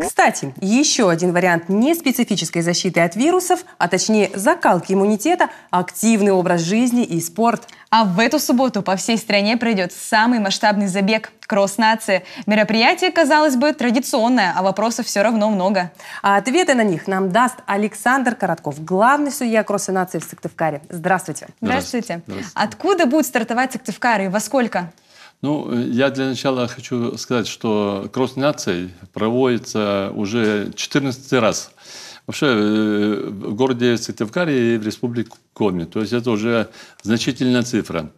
Кстати, еще один вариант неспецифической защиты от вирусов, а точнее закалки иммунитета – активный образ жизни и спорт. А в эту субботу по всей стране пройдет самый масштабный забег – кросс-нации. Мероприятие, казалось бы, традиционное, а вопросов все равно много. А ответы на них нам даст Александр Коротков, главный судья кросс нации в Сыктывкаре. Здравствуйте. Здравствуйте. Здравствуйте. Здравствуйте. Откуда будет стартовать Сыктывкар и во сколько? Ну, я для начала хочу сказать, что Кросс наций проводится уже 14 раз. Вообще э, в городе Сыктывкаре и в республике Коми. То есть это уже значительная цифра.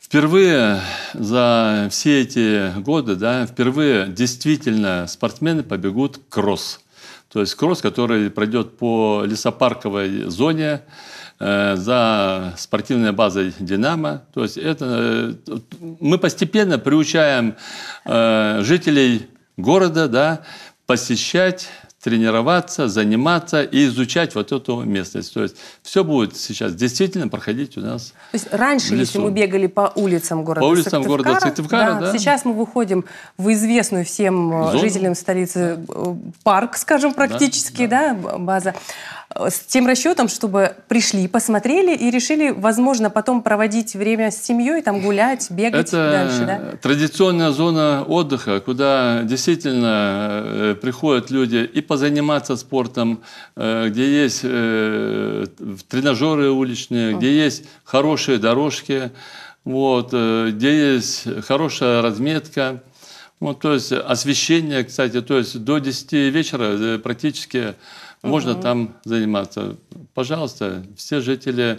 Впервые за все эти годы, да, впервые действительно спортсмены побегут кросс. То есть кросс, который пройдет по лесопарковой зоне э, за спортивной базой «Динамо». То есть это, э, мы постепенно приучаем э, жителей города да, посещать тренироваться, заниматься и изучать вот эту местность. То есть все будет сейчас действительно проходить у нас. То есть раньше, если мы бегали по улицам города, по улицам Сыктывкара, города Сыктывкара, да, да. сейчас мы выходим в известную всем э, Зону. жителям столицы э, парк, скажем, практически, да, да база с тем расчетом, чтобы пришли, посмотрели и решили, возможно, потом проводить время с семьей, там гулять, бегать Это дальше, да? традиционная зона отдыха, куда действительно э, приходят люди и позаниматься спортом, э, где есть э, тренажеры уличные, где есть хорошие дорожки, вот, где есть хорошая разметка. Вот, то есть освещение, кстати, то есть до 10 вечера практически можно угу. там заниматься. Пожалуйста, все жители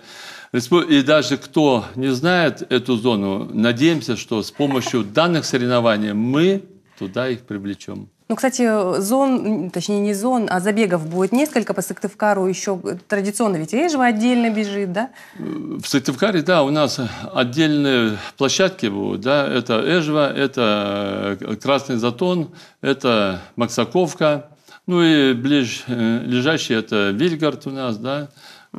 республики, и даже кто не знает эту зону, надеемся, что с помощью данных соревнований мы туда их привлечем. Ну, кстати, зон, точнее не зон, а забегов будет несколько по Сыктывкару еще традиционно, ведь Режева отдельно бежит, да? В Сыктывкаре, да, у нас отдельные площадки будут, да, это Эжва, это Красный Затон, это Максаковка, ну и ближ, э, лежащий это Вильгард у нас, да.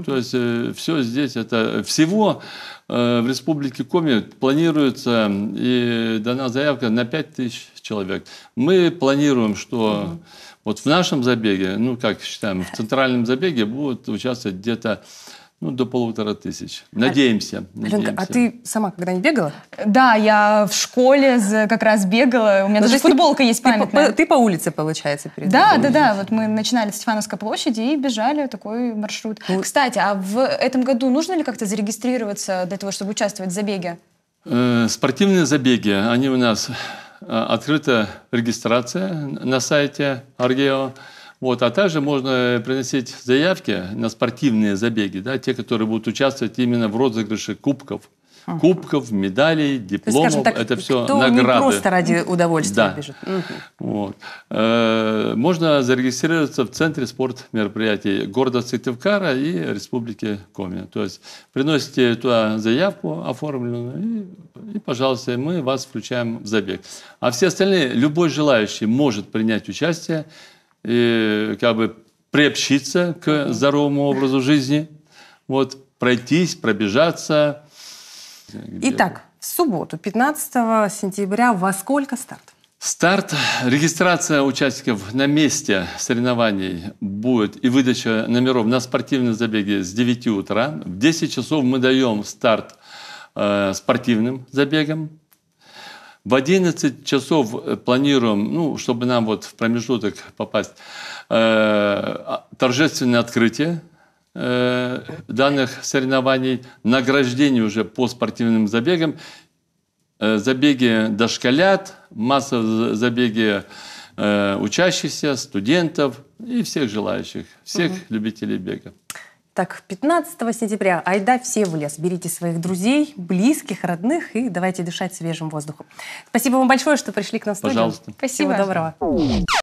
То есть э, все здесь, это всего э, в республике Коми планируется и дана заявка на 5 тысяч человек. Мы планируем, что вот в нашем забеге, ну как считаем, в центральном забеге будут участвовать где-то ну, до полутора тысяч. Надеемся. А, надеемся. а ты сама когда не бегала? Да, я в школе как раз бегала. У меня ну, даже футболка ты, есть памятная. Ты по, ты по улице, получается, перед Да, да, да. Вот мы начинали с Стефановской площади и бежали такой маршрут. Ну, Кстати, а в этом году нужно ли как-то зарегистрироваться для того, чтобы участвовать в забеге? Э, спортивные забеги, они у нас э, открыта регистрация на сайте Аргео. Вот. А также можно э, приносить заявки на спортивные забеги, да, те, которые будут участвовать именно в розыгрыше кубков. Uh Кубков, медалей, дипломов, есть, так, это все кто награды. Не просто ради удовольствия да. бежит. Угу. Вот. Э, можно зарегистрироваться в центре спорт мероприятий города Сыктывкара и Республики Коми. То есть приносите туда заявку оформленную и, и, пожалуйста, мы вас включаем в забег. А все остальные, любой желающий может принять участие и как бы приобщиться к здоровому образу жизни, вот, пройтись, пробежаться. Итак, в субботу, 15 сентября, во сколько старт? Старт, регистрация участников на месте соревнований будет и выдача номеров на спортивном забеге с 9 утра. В 10 часов мы даем старт э, спортивным забегам. В 11 часов э, планируем, ну, чтобы нам вот в промежуток попасть, э, а, торжественное открытие э, данных соревнований, награждение уже по спортивным забегам, э, забеги дошколят, масса забеги э, учащихся, студентов и всех желающих, всех угу. любителей бега. Так, 15 сентября айда все в лес. Берите своих друзей, близких, родных и давайте дышать свежим воздухом. Спасибо вам большое, что пришли к нам в студию. Пожалуйста. Спасибо. Всего доброго.